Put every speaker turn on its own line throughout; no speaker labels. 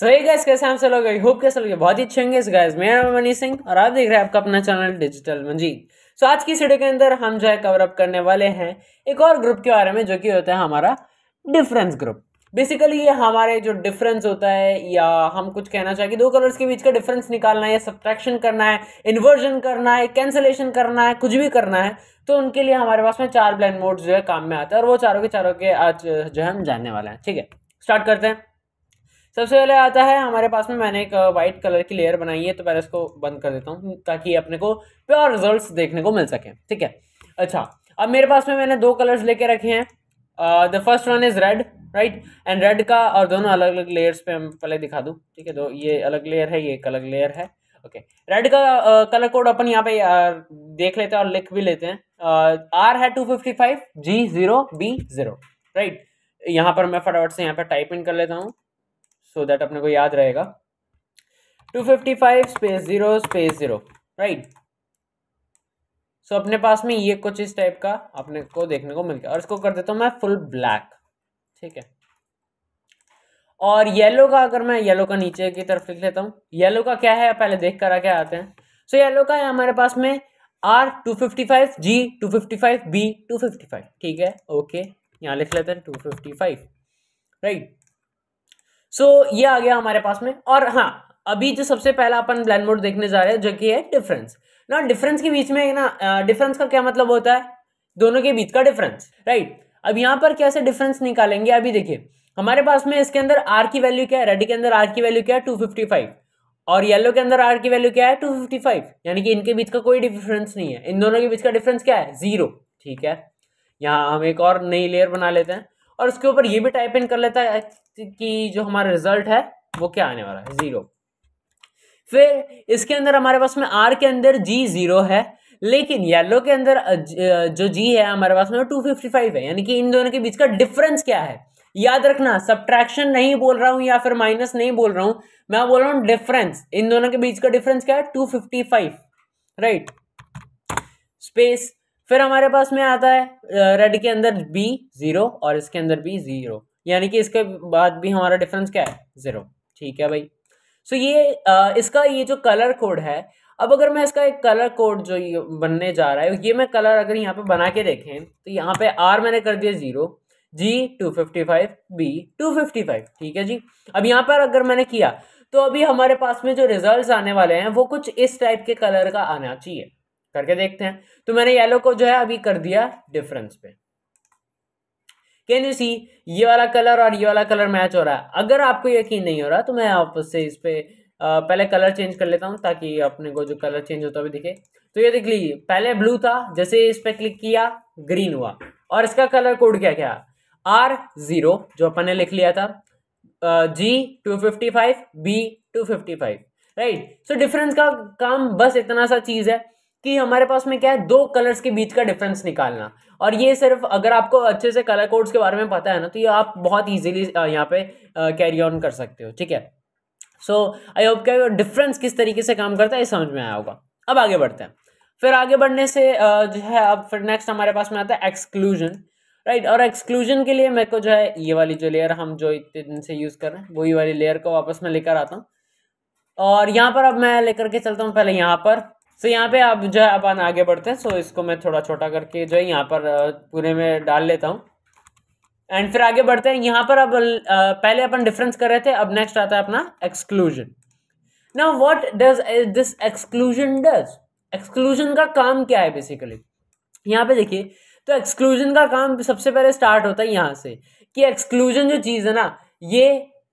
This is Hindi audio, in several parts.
सही गैस कैसे हम लोग आई होप कैसे लोग बहुत ही अच्छे होंगे इस गैस मेरा नाम मनीष सिंह और आप देख रहे हैं आपका अपना चैनल डिजिटल मंजीत सो आज की वीडियो के अंदर हम जो है कवर अप करने वाले हैं एक और ग्रुप के बारे में जो कि होता है हमारा डिफरेंस ग्रुप बेसिकली ये हमारे जो डिफरेंस होता है या हम कुछ कहना चाहें कि दो कलर्स के बीच का डिफरेंस निकालना है या सब्ट्रैक्शन करना है इन्वर्जन करना है कैंसलेशन करना है कुछ भी करना है तो उनके लिए हमारे पास में चार ब्लैंड मोड जो है काम में आता है और वो चारों के चारों के आज जो है हम जानने वाले हैं ठीक है स्टार्ट करते हैं सबसे पहले आता है हमारे पास में मैंने एक वाइट कलर की लेयर बनाई है तो पहले इसको बंद कर देता हूँ ताकि अपने को प्योर रिजल्ट देखने को मिल सके ठीक है अच्छा अब मेरे पास में मैंने दो कलर्स लेके रखे हैं the first one is red right and red का और दोनों अलग अलग लेयर्स पे हम पहले दिखा दूँ ठीक है दो ये अलग लेयर है ये एक अलग लेयर है ओके रेड का कलर कोड अपन यहाँ पे देख लेते हैं और लिख भी लेते हैं आर है two fifty five G zero B zero right यहाँ पर मैं फटाफट से यहाँ पर टाइप इन कर लेता हूँ सो दैट अपने को याद रहेगा two fifty five space zero space zero right so अपने पास में ये कुछ इस टाइप का अपने को देखने को मिल गया और इसको कर देता हूँ मैं फुल ब्लैक ठीक है और येलो का अगर मैं येलो का नीचे की तरफ लिख लेता हूँ येलो का क्या है पहले देख कर आके आते हैं सो so, येलो का है हमारे पास में R two fifty five G two fifty five B two fifty five ठीक है ओके यहाँ लिख लेते हैं two fifty five right so so, ये आ गया हमारे पास में और हाँ अभी जो सबसे पहला अपन ब्लैंड मोड देखने जा रहे हैं जो कि है डिफरेंस ना डिफरेंस के बीच में ना डिफरेंस का क्या मतलब होता है दोनों के बीच का डिफरेंस राइट अब यहाँ पर कैसे डिफरेंस निकालेंगे अभी देखिए हमारे पास में इसके अंदर आर की वैल्यू क्या है रेड के अंदर आर की वैल्यू क्या है टू फिफ्टी फाइव और येलो के अंदर आर की वैल्यू क्या है टू फिफ्टी फाइव यानी कि इनके बीच का कोई डिफरेंस नहीं है इन दोनों के बीच का डिफरेंस क्या है जीरो ठीक है यहाँ हम एक और नई लेयर बना लेते हैं और उसके ऊपर ये भी टाइप इन कर लेता है कि जो हमारा रिजल्ट है वो क्या आने वाला है ज़ीरो फिर इसके अंदर हमारे पास में आर के अंदर जी ज़ीरो है लेकिन येलो के अंदर जो जी है हमारे पास में टू फिफ्टी फाइव है यानी कि इन दोनों के बीच का डिफरेंस क्या है याद रखना सब्ट्रैक्शन नहीं बोल रहा हूं या फिर माइनस नहीं बोल रहा हूँ मैं बोल रहा हूं डिफरेंस इन दोनों के बीच का डिफरेंस क्या है two fifty five right space फिर हमारे पास में आता है रेड के अंदर बी ज़ीरो और इसके अंदर बी ज़ीरो यानी कि इसके बाद भी हमारा डिफरेंस क्या है ज़ीरो ठीक है भाई सो so ये आ, इसका ये जो कलर कोड है अब अगर मैं इसका एक कलर कोड जो ये बनने जा रहा है ये मैं कलर अगर यहाँ पे बना के देखें तो यहाँ पे आर मैंने कर दिया zero G two fifty five B two fifty five ठीक है जी अब यहाँ पर अगर मैंने किया तो अभी हमारे पास में जो रिजल्ट्स आने वाले हैं वो कुछ इस टाइप के कलर का आना चाहिए करके देखते हैं तो मैंने येलो को जो है अभी कर दिया डिफरेंस पे कैन यू सी ये वाला कलर और ये वाला कलर मैच हो रहा है अगर आपको यकीन नहीं हो रहा तो मैं वापस से इस पर पहले कलर चेंज कर लेता हूँ ताकि अपने को जो कलर चेंज होता हुआ दिखे तो ये देख लीजिए पहले ब्लू था जैसे इस पर क्लिक किया ग्रीन हुआ और इसका कलर कोड क्या क्या आर जीरो जो अपन ने लिख लिया था G two fifty five B two fifty five right so difference का काम बस इतना सा चीज़ है कि हमारे पास में क्या है दो कलर्स के बीच का डिफरेंस निकालना और ये सिर्फ अगर आपको अच्छे से कलर कोड्स के बारे में पता है ना तो ये आप बहुत ईजिली यहाँ पे कैरी ऑन कर सकते हो ठीक है सो आई होप क्या डिफरेंस किस तरीके से काम करता है ये समझ में आया होगा अब आगे बढ़ते हैं फिर आगे बढ़ने से जो है अब फिर नेक्स्ट हमारे पास में आता है एक्सक्लूजन राइट और एक्सक्लूजन के लिए मेरे को जो है ये वाली जो लेयर हम जो इतने दिन से यूज़ कर रहे हैं वही वाली लेयर को वापस मैं लेकर आता हूँ और यहाँ पर अब मैं लेकर के चलता हूँ पहले यहाँ पर सो so, यहाँ पे आप जो है अपन आगे बढ़ते हैं सो so, इसको मैं थोड़ा छोटा करके जो है यहाँ पर पूरे में डाल लेता हूँ एंड फिर आगे बढ़ते हैं यहाँ पर अब पहले अपन डिफरेंस कर रहे थे अब नेक्स्ट आता है अपना एक्सक्लूजन ना what does this exclusion does exclusion का काम क्या है बेसिकली यहाँ पे देखिए तो एक्सक्लूजन का काम सबसे पहले स्टार्ट होता है यहाँ से कि एक्सक्लूजन जो चीज़ है ना ये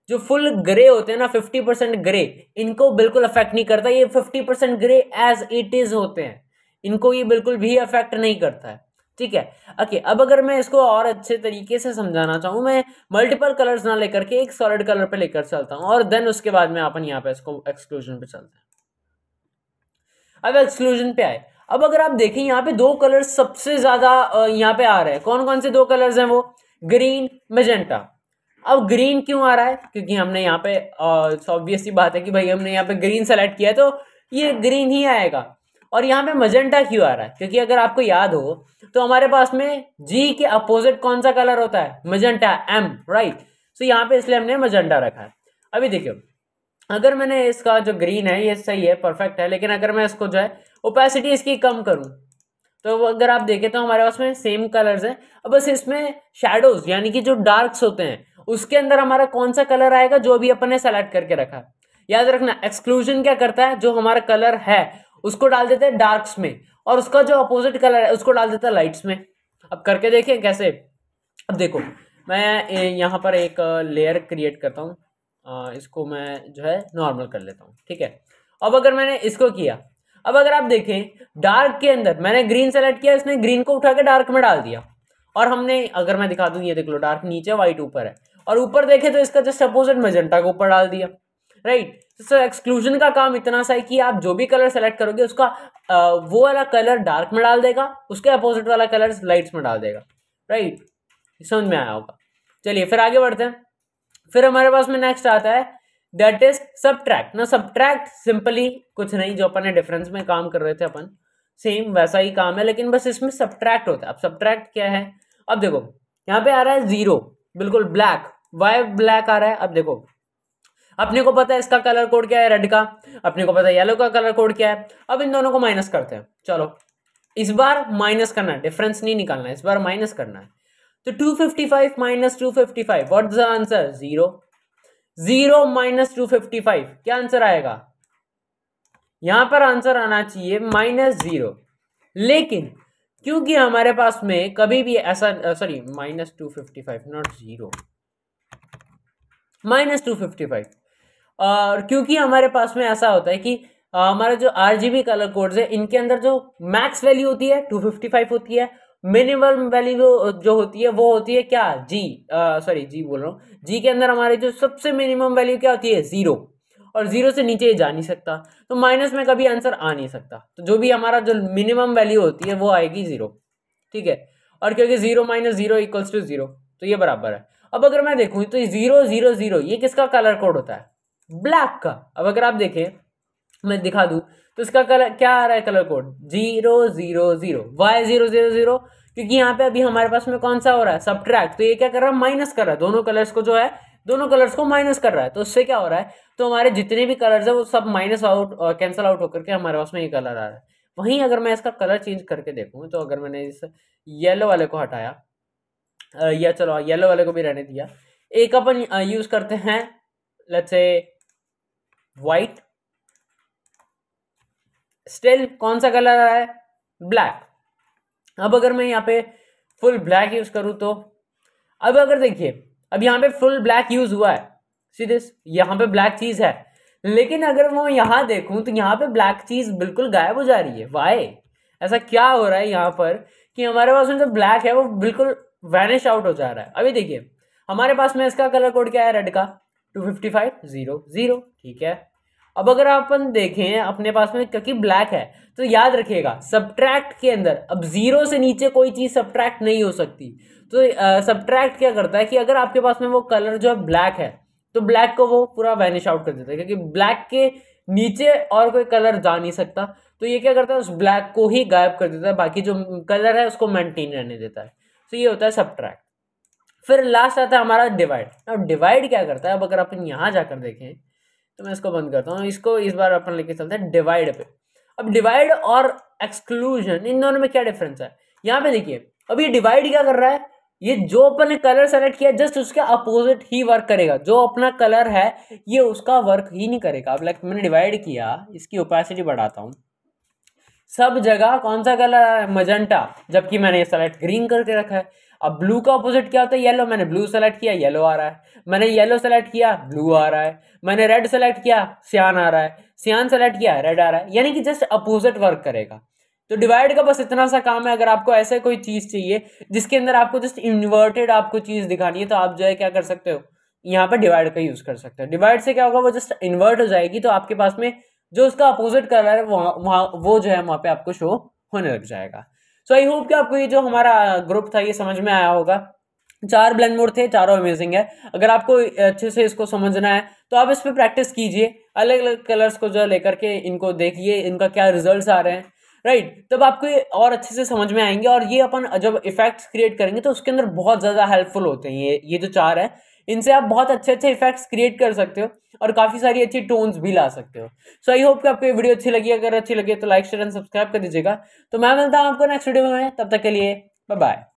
जो फुल ग्रे होते हैं ना फिफ्टी परसेंट ग्रे इनको बिल्कुल अफेक्ट नहीं करता ये fifty percent grey as it is होते हैं इनको ये बिल्कुल भी अफेक्ट नहीं करता है ठीक है ओके अब अगर मैं इसको और अच्छे तरीके से समझाना चाहूँ मैं मल्टीपल कलर्स ना लेकर के एक सॉलिड कलर पे लेकर चलता हूँ और देन उसके बाद में अपन यहाँ पे इसको एक्सक्लूजन पे चलते हैं अब एक्सक्लूजन पे आए अब अगर आप देखें यहाँ पे दो कलर सबसे ज्यादा यहाँ पे आ रहे हैं कौन कौन से दो कलर्स हैं वो ग्रीन मेजेंटा अब ग्रीन क्यों आ रहा है क्योंकि हमने यहाँ पे ऑब्वियस ही बात है कि भाई हमने यहाँ पे ग्रीन सेलेक्ट किया तो ये ग्रीन ही आएगा और यहाँ पे मजेंटा क्यों आ रहा है क्योंकि अगर आपको याद हो तो हमारे पास में जी के अपोजिट कौन सा कलर होता है मजेंटा एम राइट सो यहाँ पे इसलिए हमने मजेंटा रखा है अभी देखियो अगर मैंने इसका जो ग्रीन है ये सही है परफेक्ट है लेकिन अगर मैं इसको जो है ओपेसिटी इसकी कम करूँ तो अगर आप देखें तो हमारे पास में सेम कलर्स हैं अब बस इसमें शेडोज यानी कि जो डार्क्स होते हैं उसके अंदर हमारा कौन सा कलर आएगा जो भी अपन ने सेलेक्ट करके रखा है याद रखना एक्सक्लूजन क्या करता है जो हमारा कलर है उसको डाल देते हैं डार्क्स में और उसका जो अपोजिट कलर है उसको डाल देता है लाइट्स में अब करके देखें कैसे अब देखो मैं यहाँ पर एक लेयर क्रिएट करता हूँ इसको मैं जो है नॉर्मल कर लेता हूँ ठीक है अब अगर मैंने इसको किया अब अगर आप देखें डार्क के अंदर मैंने ग्रीन सेलेक्ट किया इसने ग्रीन को उठा के डार्क में डाल दिया और हमने अगर मैं दिखा दूँ ये देख लो डार्क नीचे व्हाइट ऊपर है और ऊपर देखे तो इसका जस्ट अपोजिट मेजेंटा को ऊपर डाल दिया राइट सर एक्सक्लूजन का काम इतना सा है कि आप जो भी कलर सेलेक्ट करोगे उसका आ, वो वाला कलर डार्क में डाल देगा उसके अपोजिट वाला कलर लाइट्स में डाल देगा राइट समझ में आया होगा चलिए फिर आगे बढ़ते हैं फिर हमारे पास में नेक्स्ट आता है दैट इज सब्ट्रैक्ट ना सब्ट्रैक्ट सिंपली कुछ नहीं जो अपन डिफरेंस में काम कर रहे थे अपन सेम वैसा ही काम है लेकिन बस इसमें सब्ट्रैक्ट होता है अब सब क्या है अब देखो यहाँ पे आ रहा है जीरो बिल्कुल ब्लैक वाई ब्लैक आ रहा है अब देखो अपने को पता है इसका कलर कोड क्या है रेड का अपने को पता है येलो का कलर कोड क्या है अब इन दोनों को माइनस करते हैं चलो इस बार माइनस करना है डिफरेंस नहीं निकालना है इस बार माइनस करना है तो 255 fifty five minus two fifty five what the answer zero zero minus two fifty five क्या आंसर आएगा यहां पर आंसर आना चाहिए माइनस जीरो लेकिन क्योंकि हमारे पास में कभी भी ऐसा sorry minus two fifty five not zero minus two fifty five और क्योंकि हमारे पास में ऐसा होता है कि हमारा जो आरजीबी कलर कोड्स है इनके अंदर जो मैक्स वैल्यू होती है टू फिफ्टी फाइव होती है मिनिमम वैल्यू जो होती है वो होती है क्या जी सॉरी जी बोल रहा हूँ जी के अंदर हमारे जो सबसे मिनिमम वैल्यू क्या होती है जीरो और जीरो से नीचे ये जा नहीं सकता तो माइनस में कभी आंसर आ नहीं सकता तो जो भी हमारा जो मिनिमम वैल्यू होती है वो आएगी जीरो ठीक है और क्योंकि zero minus zero equals to zero तो ये बराबर है अब अगर मैं देखूँ तो जीरो जीरो जीरो ये किसका कलर कोड होता है ब्लैक का अब अगर आप देखें मैं दिखा दूँ तो इसका कलर क्या आ रहा है colour code zero zero zero Y zero zero zero क्योंकि यहाँ पे अभी हमारे पास में कौन सा हो रहा है सब तो ये क्या कर रहा है माइनस कर रहा है दोनों कलर्स को जो है दोनों कलर्स को माइनस कर रहा है तो उससे क्या हो रहा है तो हमारे जितने भी कलर्स हैं वो सब माइनस आउट कैंसिल आउट होकर के हमारे पास में ये कलर आ रहा है वहीं अगर मैं इसका कलर चेंज करके देखूँ तो अगर मैंने इस येलो वाले को हटाया या चलो येलो वाले को भी रहने दिया एक अपन यूज़ करते हैं लेट्स से वाइट स्टिल कौन सा कलर आ रहा है ब्लैक अब अगर मैं यहाँ पे फुल ब्लैक यूज़ करूँ तो अब अगर देखिए अब यहाँ पे फुल ब्लैक यूज़ हुआ है सी दिस यहाँ पे ब्लैक चीज है लेकिन अगर मैं यहाँ देखूँ तो यहाँ पे ब्लैक चीज बिल्कुल गायब हो जा रही है वाई ऐसा क्या हो रहा है यहाँ पर कि हमारे पास में जो ब्लैक है वो बिल्कुल वैनिश आउट हो जा रहा है अभी देखिए हमारे पास में इसका कलर कोड क्या है रेड का two fifty five zero zero ठीक है अब अगर अपन देखें अपने पास में क्योंकि ब्लैक है तो याद रखिएगा सब्ट्रैक्ट के अंदर अब जीरो से नीचे कोई चीज़ सब्ट्रैक्ट नहीं हो सकती तो सब्ट्रैक्ट क्या करता है कि अगर आपके पास में वो कलर जो है ब्लैक है तो ब्लैक को वो पूरा वैनिश आउट कर देता है क्योंकि ब्लैक के नीचे और कोई कलर जा नहीं सकता तो ये क्या करता है उस ब्लैक को ही गायब कर देता है बाकी जो कलर है उसको मेंटेन रहने देता है तो ये होता है सब फिर लास्ट आता है हमारा डिवाइड अब डिवाइड क्या करता है अब अगर अपन यहाँ जाकर देखें तो मैं इसको बंद करता हूँ इसको इस बार अपन लेके चलते हैं डिवाइड पे अब डिवाइड और एक्सक्लूजन इन दोनों में क्या डिफरेंस है यहाँ पे देखिए अब ये डिवाइड क्या कर रहा है ये जो अपन ने कलर सेलेक्ट किया जस्ट उसके अपोजिट ही वर्क करेगा जो अपना कलर है ये उसका वर्क ही नहीं करेगा अब लाइक मैंने डिवाइड किया इसकी ओपेसिटी बढ़ाता हूँ सब जगह कौन सा कलर आ रहा है मजेंटा जबकि मैंने ये सेलेक्ट ग्रीन करके रखा है अब ब्लू का अपोजिट क्या होता है येलो मैंने ब्लू सेलेक्ट किया येलो आ रहा है मैंने येलो सेलेक्ट किया ब्लू आ रहा है मैंने रेड सेलेक्ट किया सियान आ रहा है सियान सेलेक्ट किया रेड आ रहा है यानी कि जस्ट अपोजिट वर्क करेगा तो डिवाइड का बस इतना सा काम है अगर आपको ऐसे कोई चीज़ चाहिए जिसके अंदर आपको जस्ट इन्वर्टेड आपको चीज़ दिखानी है तो आप जो है क्या कर सकते हो यहाँ पर डिवाइड का यूज़ कर सकते हो डिवाइड से क्या होगा वो जस्ट इन्वर्ट हो जाएगी तो आपके पास में जो उसका अपोजिट कलर है वहाँ वो जो है वहाँ पे आपको शो होने लग जाएगा सो आई होप कि आपको ये जो हमारा ग्रुप था ये समझ में आया होगा चार ब्लैंड मोड थे चारों अमेजिंग है अगर आपको अच्छे से इसको समझना है तो आप इस पर प्रैक्टिस कीजिए अलग अलग कलर्स को जो है लेकर के इनको देखिए इनका क्या रिजल्ट्स आ रहे हैं राइट तब आपको ये और अच्छे से समझ में आएंगे और ये अपन जब इफेक्ट्स क्रिएट करेंगे तो उसके अंदर बहुत ज़्यादा हेल्पफुल होते हैं ये ये जो चार है इनसे आप बहुत अच्छे अच्छे इफेक्ट्स क्रिएट कर सकते हो और काफ़ी सारी अच्छी टोन्स भी ला सकते हो सो आई होप कि आपको ये वीडियो अच्छी लगी अगर अच्छी लगी तो लाइक शेयर एंड सब्सक्राइब कर दीजिएगा तो मैं मिलता हूँ आपको नेक्स्ट वीडियो में तब तक के लिए बाय बाय